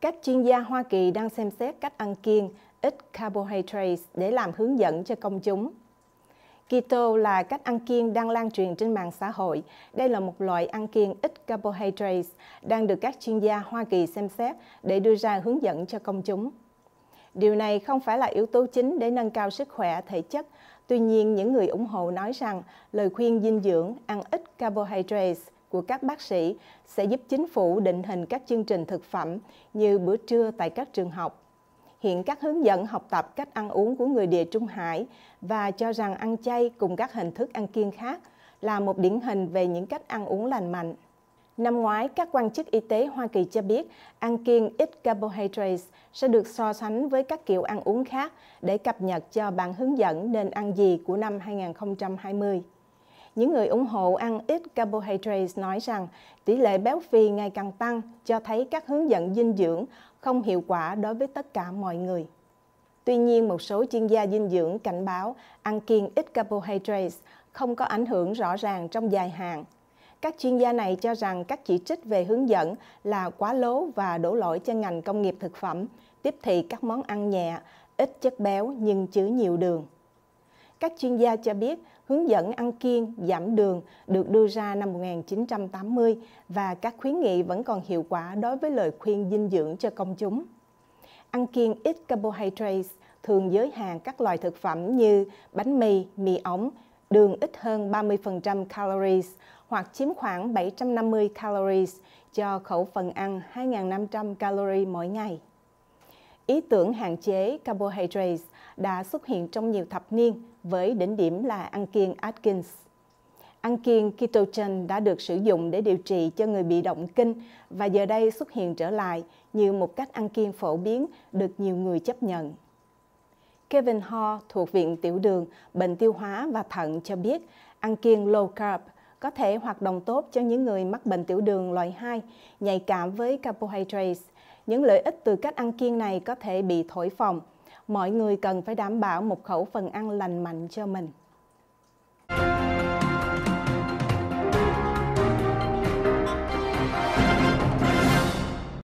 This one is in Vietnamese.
Các chuyên gia Hoa Kỳ đang xem xét cách ăn kiêng ít carbohydrates để làm hướng dẫn cho công chúng. Keto là cách ăn kiêng đang lan truyền trên mạng xã hội. Đây là một loại ăn kiêng ít carbohydrates đang được các chuyên gia Hoa Kỳ xem xét để đưa ra hướng dẫn cho công chúng. Điều này không phải là yếu tố chính để nâng cao sức khỏe thể chất. Tuy nhiên, những người ủng hộ nói rằng lời khuyên dinh dưỡng ăn ít carbohydrates của các bác sĩ sẽ giúp chính phủ định hình các chương trình thực phẩm như bữa trưa tại các trường học. Hiện các hướng dẫn học tập cách ăn uống của người địa Trung Hải và cho rằng ăn chay cùng các hình thức ăn kiêng khác là một điển hình về những cách ăn uống lành mạnh. Năm ngoái, các quan chức y tế Hoa Kỳ cho biết ăn kiêng ít carbohydrates sẽ được so sánh với các kiểu ăn uống khác để cập nhật cho bản hướng dẫn nên ăn gì của năm 2020 những người ủng hộ ăn ít carbohydrates nói rằng tỷ lệ béo phì ngày càng tăng cho thấy các hướng dẫn dinh dưỡng không hiệu quả đối với tất cả mọi người. Tuy nhiên, một số chuyên gia dinh dưỡng cảnh báo ăn kiêng ít carbohydrates không có ảnh hưởng rõ ràng trong dài hạn. Các chuyên gia này cho rằng các chỉ trích về hướng dẫn là quá lố và đổ lỗi cho ngành công nghiệp thực phẩm, tiếp thị các món ăn nhẹ, ít chất béo nhưng chứa nhiều đường. Các chuyên gia cho biết hướng dẫn ăn kiêng, giảm đường được đưa ra năm 1980 và các khuyến nghị vẫn còn hiệu quả đối với lời khuyên dinh dưỡng cho công chúng. Ăn kiêng ít carbohydrates thường giới hạn các loại thực phẩm như bánh mì, mì ống, đường ít hơn 30% calories hoặc chiếm khoảng 750 calories cho khẩu phần ăn 2.500 calories mỗi ngày. Ý tưởng hạn chế carbohydrates đã xuất hiện trong nhiều thập niên với đỉnh điểm là ăn kiêng Atkins. Ăn kiêng ketogen đã được sử dụng để điều trị cho người bị động kinh và giờ đây xuất hiện trở lại như một cách ăn kiêng phổ biến được nhiều người chấp nhận. Kevin Ho thuộc Viện Tiểu đường, Bệnh tiêu hóa và Thận cho biết ăn kiêng low carb có thể hoạt động tốt cho những người mắc bệnh tiểu đường loại 2, nhạy cảm với carbohydrates – những lợi ích từ cách ăn kiêng này có thể bị thổi phồng. Mọi người cần phải đảm bảo một khẩu phần ăn lành mạnh cho mình.